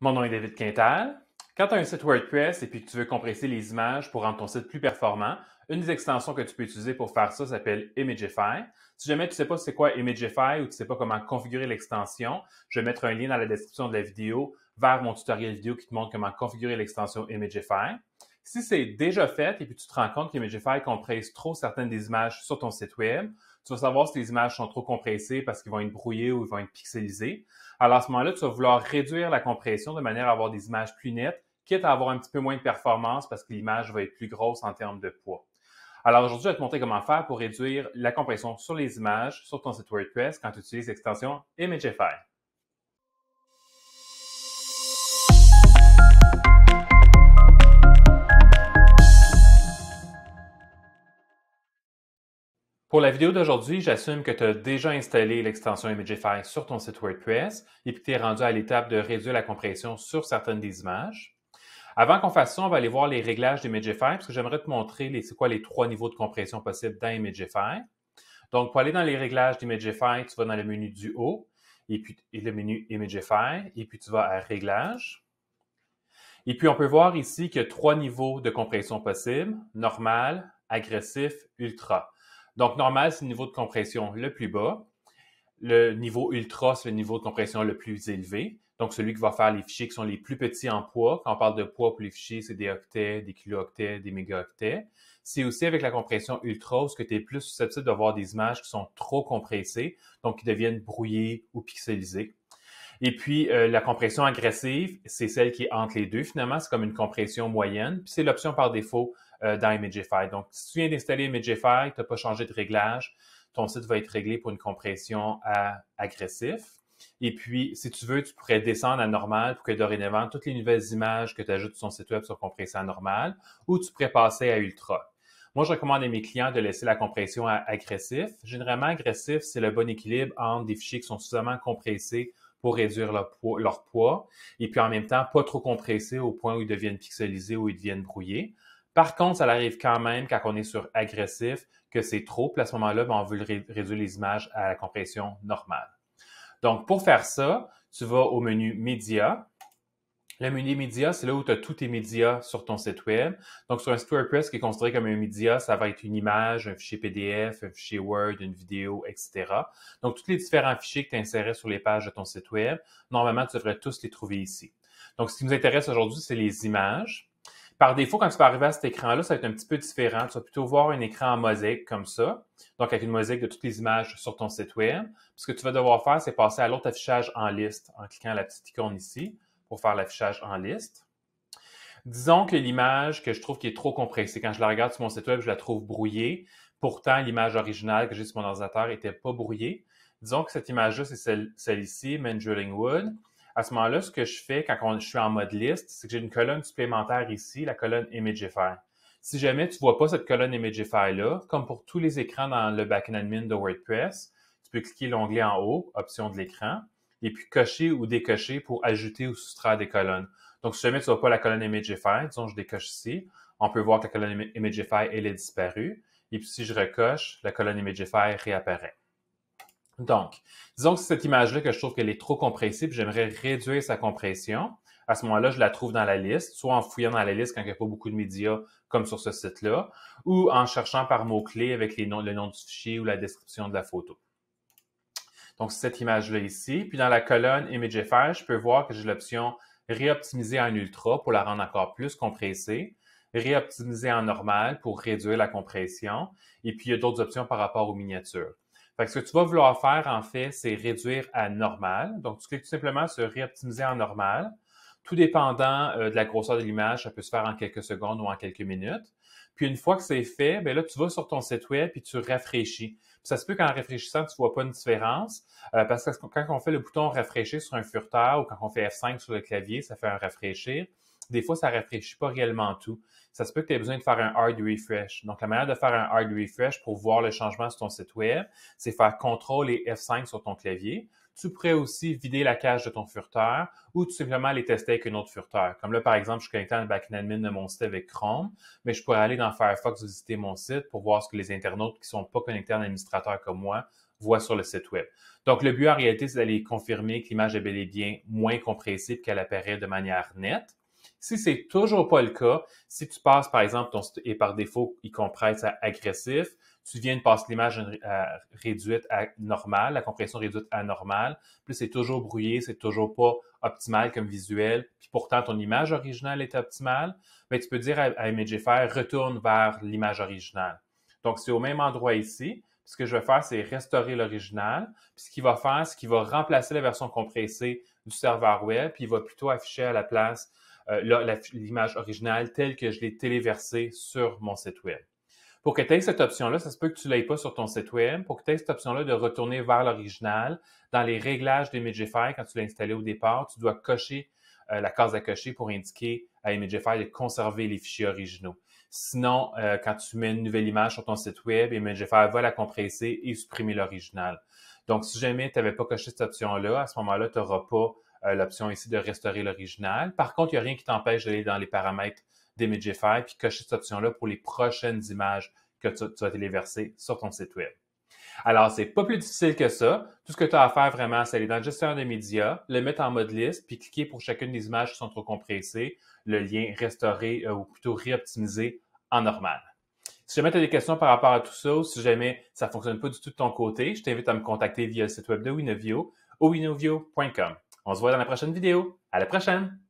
Mon nom est David Quintal. Quand tu as un site WordPress et puis que tu veux compresser les images pour rendre ton site plus performant, une des extensions que tu peux utiliser pour faire ça s'appelle Imageify. Si jamais tu ne sais pas c'est quoi Imagify ou tu ne sais pas comment configurer l'extension, je vais mettre un lien dans la description de la vidéo vers mon tutoriel vidéo qui te montre comment configurer l'extension Imageify. Si c'est déjà fait et puis tu te rends compte qu'Imageify compresse trop certaines des images sur ton site web, tu vas savoir si les images sont trop compressées parce qu'ils vont être brouillées ou ils vont être pixelisés. Alors, à ce moment-là, tu vas vouloir réduire la compression de manière à avoir des images plus nettes, quitte à avoir un petit peu moins de performance parce que l'image va être plus grosse en termes de poids. Alors aujourd'hui, je vais te montrer comment faire pour réduire la compression sur les images sur ton site WordPress quand tu utilises l'extension Imageify. Pour la vidéo d'aujourd'hui, j'assume que tu as déjà installé l'extension Imagify sur ton site WordPress et que tu es rendu à l'étape de réduire la compression sur certaines des images. Avant qu'on fasse ça, on va aller voir les réglages d'Imageify parce que j'aimerais te montrer c'est quoi les trois niveaux de compression possibles dans Imagify. Donc, pour aller dans les réglages d'Imageify, tu vas dans le menu du haut et puis le menu Imagify et puis tu vas à Réglages. Et puis, on peut voir ici qu'il y a trois niveaux de compression possibles, normal, agressif, ultra. Donc, normal, c'est le niveau de compression le plus bas. Le niveau ultra, c'est le niveau de compression le plus élevé. Donc, celui qui va faire les fichiers qui sont les plus petits en poids. Quand on parle de poids pour les fichiers, c'est des octets, des kilooctets, des mégaoctets. C'est aussi avec la compression ultra, ce que tu es plus susceptible d'avoir des images qui sont trop compressées, donc qui deviennent brouillées ou pixelisées. Et puis, euh, la compression agressive, c'est celle qui est entre les deux, finalement. C'est comme une compression moyenne. Puis, c'est l'option par défaut euh, dans Donc, si tu viens d'installer Imagify, tu n'as pas changé de réglage, ton site va être réglé pour une compression à agressif. Et puis, si tu veux, tu pourrais descendre à normal pour que dorénavant, toutes les nouvelles images que tu ajoutes sur ton site web soient compressées à normal ou tu pourrais passer à ultra. Moi, je recommande à mes clients de laisser la compression à agressif. Généralement, agressif, c'est le bon équilibre entre des fichiers qui sont suffisamment compressés pour réduire leur leur poids et puis en même temps, pas trop compressés au point où ils deviennent pixelisés ou ils deviennent brouillés. Par contre, ça arrive quand même quand on est sur agressif que c'est trop, à ce moment-là, ben, on veut réduire les images à la compression normale. Donc, pour faire ça, tu vas au menu Médias. Le menu Médias, c'est là où tu as tous tes médias sur ton site Web. Donc, sur un site WordPress qui est considéré comme un média, ça va être une image, un fichier PDF, un fichier Word, une vidéo, etc. Donc, tous les différents fichiers que tu insérais sur les pages de ton site Web, normalement, tu devrais tous les trouver ici. Donc, ce qui nous intéresse aujourd'hui, c'est les images. Par défaut, quand tu vas arriver à cet écran-là, ça va être un petit peu différent. Tu vas plutôt voir un écran en mosaïque comme ça, donc avec une mosaïque de toutes les images sur ton site web. Ce que tu vas devoir faire, c'est passer à l'autre affichage en liste en cliquant la petite icône ici pour faire l'affichage en liste. Disons que l'image que je trouve qui est trop compressée, quand je la regarde sur mon site web, je la trouve brouillée. Pourtant, l'image originale que j'ai sur mon ordinateur n'était pas brouillée. Disons que cette image-là, c'est celle-ci, celle Wood à ce moment-là, ce que je fais quand je suis en mode liste, c'est que j'ai une colonne supplémentaire ici, la colonne Imagify. Si jamais tu ne vois pas cette colonne Imagify-là, comme pour tous les écrans dans le backend admin de WordPress, tu peux cliquer l'onglet en haut, option de l'écran, et puis cocher ou décocher pour ajouter ou soustraire des colonnes. Donc, si jamais tu ne vois pas la colonne Imagify, disons je décoche ici, on peut voir que la colonne Imagify, elle est disparue. Et puis si je recoche, la colonne Imagify réapparaît. Donc, disons que c'est cette image-là que je trouve qu'elle est trop compressée, j'aimerais réduire sa compression. À ce moment-là, je la trouve dans la liste, soit en fouillant dans la liste quand il n'y a pas beaucoup de médias, comme sur ce site-là, ou en cherchant par mots-clés avec le nom du fichier ou la description de la photo. Donc, cette image-là ici. Puis dans la colonne ImageFR, je peux voir que j'ai l'option réoptimiser en ultra pour la rendre encore plus compressée, réoptimiser en normal pour réduire la compression, et puis il y a d'autres options par rapport aux miniatures. Fait que ce que tu vas vouloir faire, en fait, c'est réduire à normal. Donc, tu cliques tout simplement sur réoptimiser en normal. Tout dépendant euh, de la grosseur de l'image, ça peut se faire en quelques secondes ou en quelques minutes. Puis une fois que c'est fait, ben là, tu vas sur ton site web et tu rafraîchis. ça se peut qu'en rafraîchissant, tu ne vois pas une différence. Euh, parce que quand on fait le bouton rafraîchir sur un furteur ou quand on fait F5 sur le clavier, ça fait un rafraîchir des fois, ça ne rafraîchit pas réellement tout. Ça se peut que tu aies besoin de faire un hard refresh. Donc, la manière de faire un hard refresh pour voir le changement sur ton site web, c'est faire CTRL et F5 sur ton clavier. Tu pourrais aussi vider la cache de ton furteur ou tout simplement les tester avec un autre furteur. Comme là, par exemple, je suis connecté à un back admin de mon site avec Chrome, mais je pourrais aller dans Firefox visiter mon site pour voir ce que les internautes qui ne sont pas connectés à un administrateur comme moi voient sur le site web. Donc, le but en réalité, c'est d'aller confirmer que l'image est bel et bien moins compréhensible qu'elle apparaît de manière nette. Si c'est toujours pas le cas, si tu passes, par exemple, ton et par défaut, il compresse à agressif, tu viens de passer l'image réduite à normale, la compression réduite à normale, puis c'est toujours brouillé, c'est toujours pas optimal comme visuel, puis pourtant ton image originale est optimale, mais ben, tu peux dire à, ImageFR, retourne vers l'image originale. Donc, c'est au même endroit ici. Ce que je vais faire, c'est restaurer l'original. Puis ce qu'il va faire, c'est qu'il va remplacer la version compressée du serveur web, puis il va plutôt afficher à la place euh, l'image originale telle que je l'ai téléversée sur mon site web. Pour que tu aies cette option-là, ça se peut que tu ne l'aies pas sur ton site web. Pour que tu aies cette option-là de retourner vers l'original, dans les réglages d'Imagefire, quand tu l'as installé au départ, tu dois cocher euh, la case à cocher pour indiquer à Imagefire de conserver les fichiers originaux. Sinon, euh, quand tu mets une nouvelle image sur ton site web, Imagefire va la compresser et supprimer l'original. Donc, si jamais tu n'avais pas coché cette option-là, à ce moment-là, tu n'auras pas euh, l'option ici de restaurer l'original. Par contre, il n'y a rien qui t'empêche d'aller dans les paramètres d'Imageify puis cocher cette option-là pour les prochaines images que tu, vas téléverser sur ton site web. Alors, c'est pas plus difficile que ça. Tout ce que tu as à faire vraiment, c'est aller dans le gestionnaire des médias, le mettre en mode liste, puis cliquer pour chacune des images qui sont trop compressées, le lien restaurer euh, ou plutôt réoptimisé en normal. Si jamais tu as des questions par rapport à tout ça, ou si jamais ça ne fonctionne pas du tout de ton côté, je t'invite à me contacter via le site web de Winovio ou winovio.com. On se voit dans la prochaine vidéo. À la prochaine!